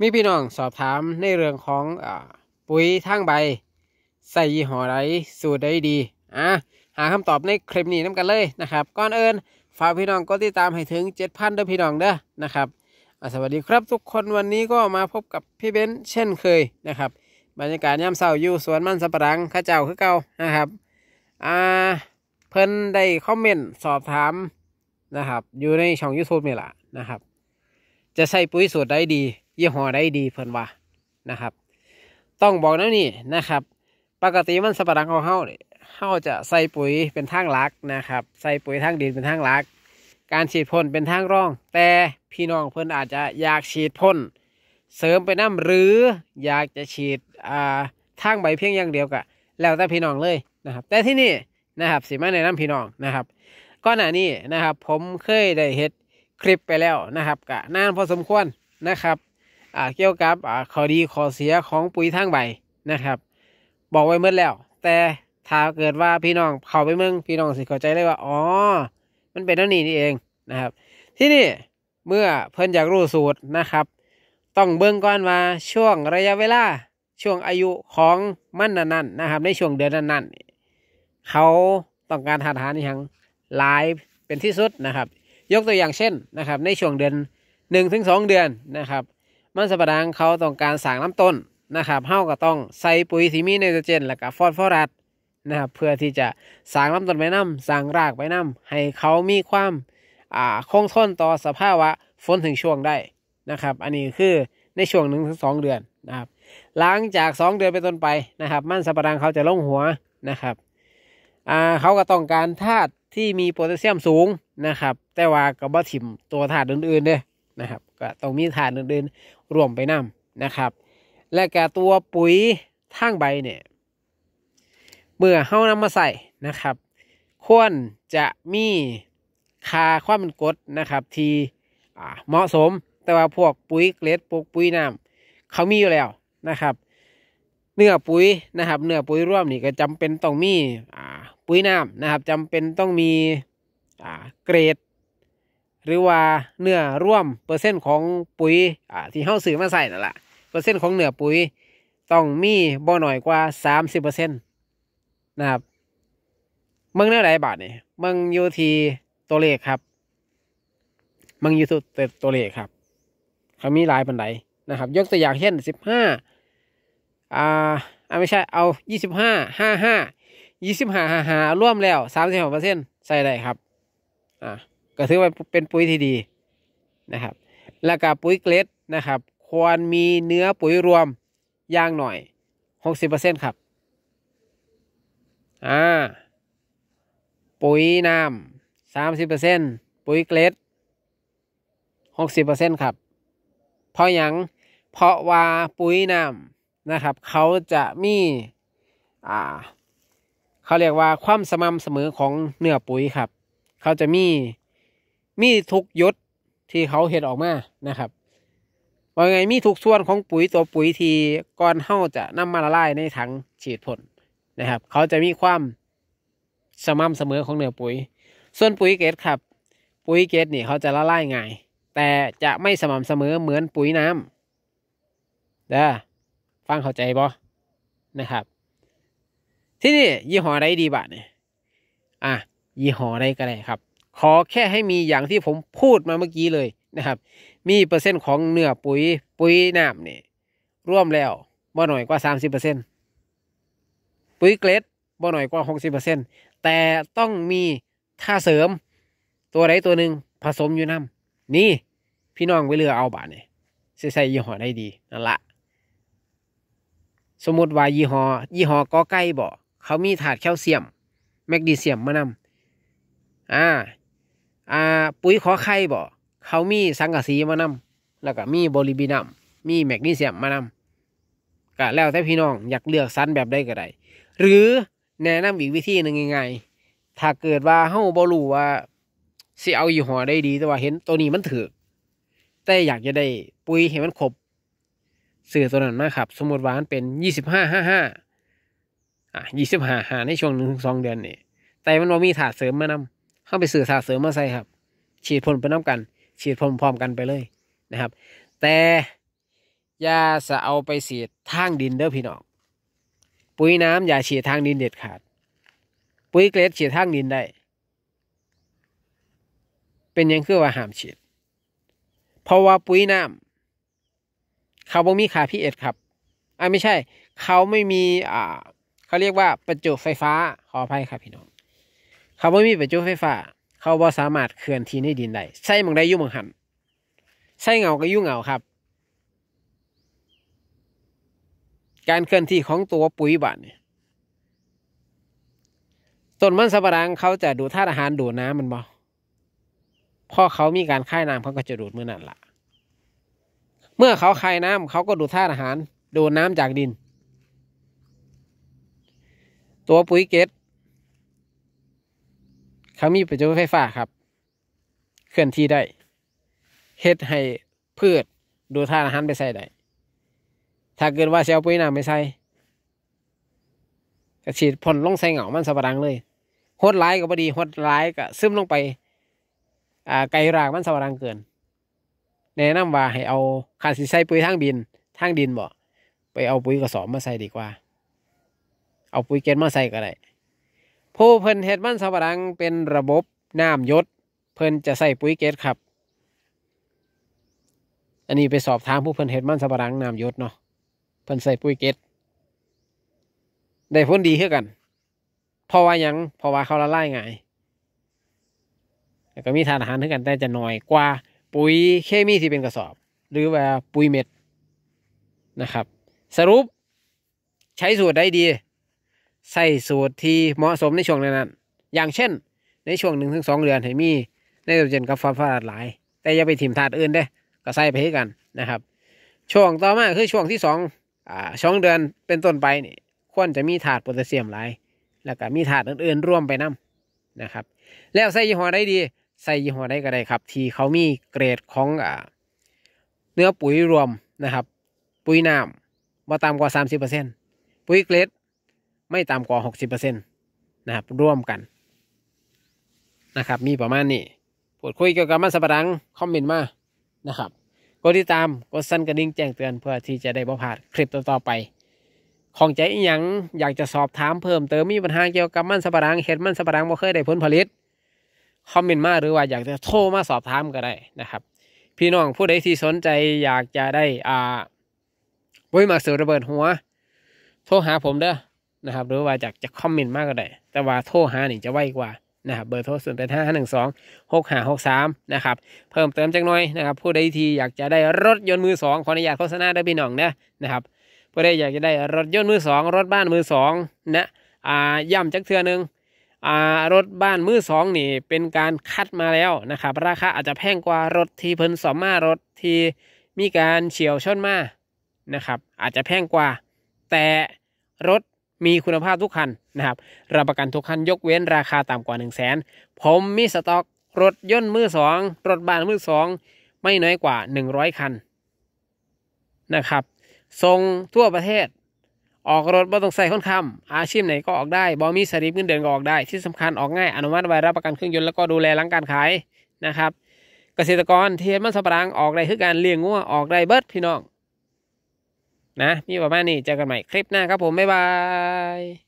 มีพี่น้องสอบถามในเรื่องของอปุ๋ยทางใบ ใส่ยี่ห้อไรสูตรใดดี อ่ะ หาคำตอบในคลิปนี้น้ำกันเลยนะครับก่อนเอิญนฝากพี่น้องก็ติดตามให้ถึง 7,000เด้อพี่น้องเด้อนะครับ สวัสดีครับทุกคนวันนี้ก็มาพบกับพี่เบนเช่นเคยนะครับ บรรยากาศยามเช้าอยู่สวนมันสับปะรังข้าเจ้าคือเก่านะครับ อ่าเพิ่นได้คอมเมนต์สอบถามนะครับ อยู่ในช่อง YouTube นี่แหละนะครับ จะใส่ปุ๋ยสูตรใดดียี่ห้อได้ดีเพิ่นว่านะครับ ต้องบอกนะนี่นะครับ ปกติมันสับปะรังขอเเ่าเนี่ยเ่าจะใส่ปุ๋ยเป็นทางลักนะครับ ใส่ปุ๋ยทางดินเป็นทางลัก การฉีดพ่นเป็นทางร่อง แต่พี่น้องเพิ่นอาจจะอยากฉีดพ่นเสริมไปน้ำหรืออยากจะฉีดอ่าทางใบเพียงอย่างเดียวกะแล้วแต่พี่น้องเลยนะครับ แต่ที่นี่นะครับสีมาในน้ำพี่น้องนะครับก็นหน้านี้นะครับ ผมเคยได้เห็ดคลิปไปแล้วนะครับกะนานพอสมควรนะครับ่าเกี่ยวกับข้อดีข้อเสียของปุ๋ยทางใบ นะครับ บอกไว้เมื่อแล้ว แต่ถ้าเกิดว่าพี่น้องเข้าไปเมืองพี่น้องสิเข้าใจเลยว่า อ๋อ มันเป็นนั่นนี่นี่เองนะครับ ที่นี่เมื่อเพิ่นอยากรู้สูตรนะครับ ต้องเบิ่งก่อนว่าช่วงระยะเวลาช่วงอายุของมันนั่น ๆ นะครับ ในช่วงเดือนนั้นๆ เขาต้องการหาทานอย่างหลายเป็นที่สุดนะครับ ยกตัวอย่างเช่นนะครับ ในช่วงเดือน1งเดือนนะครับมันสะปะดังเขาต้องการสางลำต้นนะครับเฮาก็ต้องใส่ปุ๋ยสีมีไนโตรเจนและก็ฟอสฟอรัสนะครับเพื่อที่จะสางลำต้นไปนำสางรากไปนำ ให้เขามีความอ่าคงทนต่อสภาวะฝนถึงช่วงได้นะครับ อันนี้คือในช่วงหนึ่งถึงสองเดือนนะครับหลังจากสองเดือนไปต้นไปนะครับมันสะปะดังเขาจะลงหัวนะครับเขาก็ต้องการธาตุที่มีโพแทสเซียมสูงนะครับ แต่ว่าก็บ่ถิ่มตัวธาตุอื่นๆเด้นะครับก็ต้องมีฐานเดินรวมไปนำนะครับ และกตัวปุ๋ยทางใบเนี่ยเมื่อเฮานำมาใส่นะครับ ควรจะมีคาความเนกดนะครับ ที่เหมาะสมแต่ว่าพวกปุ๋ยเกล็ดพวกปุ๋ยน้ำเขามีอยู่แล้วนะครับ เนื้อปุ๋ยนะครับเนื้อปุ๋ยร่วมนี่ก็จำเป็นต้องมีปุ๋ยน้ำนะครับ จำเป็นต้องมีเกรดหรือว่าเนื้อร่วมเปอร์เซ็นต์ของปุ๋ยที่เข้าสื่อมาใส่นั่นแหละเปอร์เซ็นต์ของเนื้อปุ๋ย ต้องมีบ่หน่อยกว่าสามสิบเปอร์เซ็นต์นะครับ มึงเนื้อไรบาทนี่มึงอยู่ที่ตัวเลขครับมึงอยู่ที่ตัวเลขครับ เขามีหลายปันไดนะครับ ยกตัวอย่างเช่นสิบห้าอ่าไม่ใช่เอายี่สิบห้าห้าห้ายี่สิบห้าห้าห้าร่วมแล้วสามสิบหกเปอร์เซ็นต์ใส่ได้ครับ อ่าก็ถือว่าเป็นปุ๋ยที่ดีนะครับแล้วก็ปุ๋ยเกรดนะครับ ควรมีเนื้อปุ๋ยรวมย่างหน่อย60%ครับ อ่า ปุ๋ยน้ำสามสิบเปอร์เซ็นปุ๋ยเกรดหกสิบเปอร์เซ็นครับ เพราะอย่างเพราะว่าปุ๋ยน้ำนะครับเขาจะมี อ่า เขาเรียกว่าความสม่ำเสมอของเนื้อปุ๋ยครับ เขาจะมีมีทุกยศที่เขาเห็นออกมานะครับ ว่าไงมีทุกส่วนของปุ๋ยตัวปุ๋ยทีก่อนเห่าจะนำมาละลายในถังฉีดพ่นนะครับ เขาจะมีความสม่ำเสมอของเนื้อปุ๋ย ส่วนปุ๋ยเกตครับ ปุ๋ยเกตนี่เขาจะละลายง่าย แต่จะไม่สม่ำเสมอเหมือนปุ๋ยน้ำเด้อฟังเข้าใจบ่นะครับ ที่นี่ยี่ห้อใดดีบ้าเนี่ยอ่ะยี่ห้อใดก็ได้ครับขอแค่ให้มีอย่างที่ผมพูดมาเมื่อกี้เลยนะครับ มีเปอร์เซ็นต์ของเนื้อปุ๋ยปุ๋ยน้ำเนี่ยร่วมแล้วบ่หน่อยกว่าสามสิบเปอร์เซ็นปุ๋ยเกรดบ่หน่อยกว่าหกสิบเปอร์เซ็นแต่ต้องมีท่าเสริมตัวใดตัวหนึ่งผสมอยู่น้ำนี่พี่น้องไปเลือกเอาบาทเนี่ยใส่ยี่ห้อได้ดี นั่นละ สมมติว่ายี่ห้อยี่ห้อก็ใกล้บ่เขามีถาดแคลเซียมแมกนีเซียมมานำอ่าปุ๋ยขอไข่บ่ เขามีสังกะสีมานำ แล้วก็มีโบลิบินัมมีแมกนีเซียมมานำก็แล้วแต่พี่น้องอยากเลือกสันแบบใดก็ได้ หรือแนะนำอีกวิธีหนึ่งยังไง ถ้าเกิดว่าเฮาบ่รู้ว่าสิเอาอยู่หัวได้ดี แต่ว่าเห็นตัวนี้มันถือ แต่อยากจะได้ปุ๋ยให้มันครบสื่อตัวนั้นมาครับ สมมติว่ามันเป็นยี่สิบห้าห้าห้า อ่ะยี่สิบห้าห้าในช่วงหนึ่งสองเดือนนี่แต่มันบ่มีถาดเสริมมานำเข้าไปสื่อถาดเสริมมาใส่ครับฉีดพ่นไปน้ำกันฉีดพร้อมกันไปเลยนะครับ แต่ยาจะเอาไปฉีดทางดินเด้อพี่น้องปุ๋ยน้ำอย่าฉีดทางดินเด็ดขาด ปุ๋ยเกรดฉีดทางดินได้ เป็นยังคือว่าห้ามฉีด เพราะว่าปุ๋ยน้ำเขาบ่มีค่าพีเอ็ดครับอ่าไม่ใช่เขาไม่มีอ่า เขาเรียกว่าประจุไฟฟ้าขออภัยครับพี่น้องเขาไม่มีประจุไฟฟ้าเขาบ่สามารถเคลื่อนที่ในดินได้ใส่มองได้ยุ่มองหันใส่เงาก็ยุ่งเงาครับ การเคลื่อนที่ของตัวปุ๋ยบาดเนี่ยต้นมันสับปะรังเขาจะดูธาตุอาหารดูน้ำมันบ่พอเขามีการคายน้ำเขาก็จะดูดเมื่อนั่นละเมื่อเขาคายน้ำเขาก็ดูธาตุอาหารดูน้ำจากดิน ตัวปุ๋ยเกตเขามีประจุไฟฟ้าครับ เคลื่อนที่ได้ เฮ็ดให้พืชดูท่าอาหารไปใส่ได้ ถ้าเกิดว่าเซลล์ปุ๋ยน้ำไม่ใส่ก็ฉีดพ่นลงใส่เหงามันสะบัดังเลยหดร้ายก็บดีหดร้ายก็ซึมลงไปไกลรากมันสะบัดังเกิน แนะนำว่าให้เอาขัดสิใส่ปุ๋ยทางบิน ทางดินบ่ไปเอาปุ๋ยกระสอบมาใส่ดีกว่า เอาปุ๋ยเกล็ดมาใส่ก็ได้ผู้เพิ่นเฮ็ดมันสำปะหลังเป็นระบบน้ำยศเพิ่นจะใส่ปุ๋ยเกสครับ อันนี้ไปสอบถามผู้เพิ่นเฮ็ดมันสำปะหลังน้ำยศเนาะเพิ่นใส่ปุ๋ยเกสได้ผลดีเท่ากัน เพราะว่ายังเพราะว่าเขาละลายง่ายแล้วก็มีทานอาหารขึ้นกันแต่จะน้อยกว่าปุ๋ยเคมีที่เป็นกระสอบ หรือว่าปุ๋ยเม็ดนะครับ สรุปใช้สูตรได้ดีใส่สูตรที่เหมาะสมในช่วงนั้น อย่างเช่น ในช่วงหนึ่งถึงสองเดือน ให้ มีในตัวเจนกับฟอสฟอรัสหลาย แต่อย่าไปถิ่มถาดอื่นเด้ก็ใส่ไปให้กันนะครับ ช่วงต่อมา คือช่วงที่สองอ่าช่องเดือนเป็นต้นไปนี่ควร จะมีถาดโพแทสเซียมหลาย แล้วก็มีถาดอื่นๆร่วมไปนำนะครับ แล้วใส่ยี่ห้อได้ดี ใส่ยี่ห้อได้ก็ได้ครับ ที่เขามีเกรดของอ่าเนื้อปุ๋ยรวมนะครับ ปุ๋ยน้ำมาตามกว่า 30%ปุ๋ยเกรดไม่ต่ำกว่าหกสิบเปอร์เซ็นต์นะครับร่วมกันนะครับ มีประมาณนี้ปวดคุยเกี่ยวกับมันสปบดังคอมเมนต์มานะครับกดติดตามกดสั่นกระดิ่งแจ้งเตือนเพื่อที่จะได้บ่พลาดคลิปต่อๆไปของใจอีหยังอยากจะสอบถามเพิ่มเติมมีปัญหาเกี่ยวกับมันสปบดังเห็ดมันสปบดังบ่เคยได้ผลผลิตคอมเมนต์มาหรือว่าอยากจะโทรมาสอบถามก็ได้นะครับ พี่น้องผู้ใดที่สนใจ อยากจะได้อ่าบว้ยมักเสือระเบิดหัวโทรหาผมเด้อนะครับหรือว่าจากจะคอมเมนต์มากก็ได้แต่ว่าโทรหานี่จะไวกว่านะครับเบอร์โทรศูนย์แปดห้าห้าหนึ่งสองหกห้าหกสามนะครับเพิ่มเติมจักหน่อยนะครับผู้ใดที่อยากจะได้รถยนต์มือสองขออนุญาตโฆษณาได้พี่น้องนะนะครับผู้ใดอยากจะได้รถยนต์มือสอง รถบ้านมือสองนะอ่าย่ำจักเทือนึงอ่ารถบ้านมือสองนี่เป็นการคัดมาแล้วนะครับราคาอาจจะแพงกว่ารถที่เพิ่นสอมมารถ ที่มีการเฉียวชนมานะครับอาจจะแพงกว่าแต่รถมีคุณภาพทุกคันนะครับ รับประกันทุกคันยกเว้นราคาต่ำกว่า 1 0 0 0 0แสนผมมีสต็อกรถยนต์มือสอง รถบ้านมือสองไม่น้อยกว่า 100 คันนะครับ ส่งทั่วประเทศ ออกรถบ่ต้องใส่ค้อนค้อาชีพไหนก็ออกได้บอมีสลิปเงินเดือนก็ออกได้ที่สำคัญออกง่ายอนุมัติใบรับประกันเครื่องยนต์แล้วก็ดูแลหลังการขายนะครับเกษตรกรเทียนมันสปรังออกได้คือการเลี้ยงงัวออกได้เบิดพี่น้องนะมีประมาณนี้เจอกันใหม่คลิปหน้าครับผม บ๊ายบาย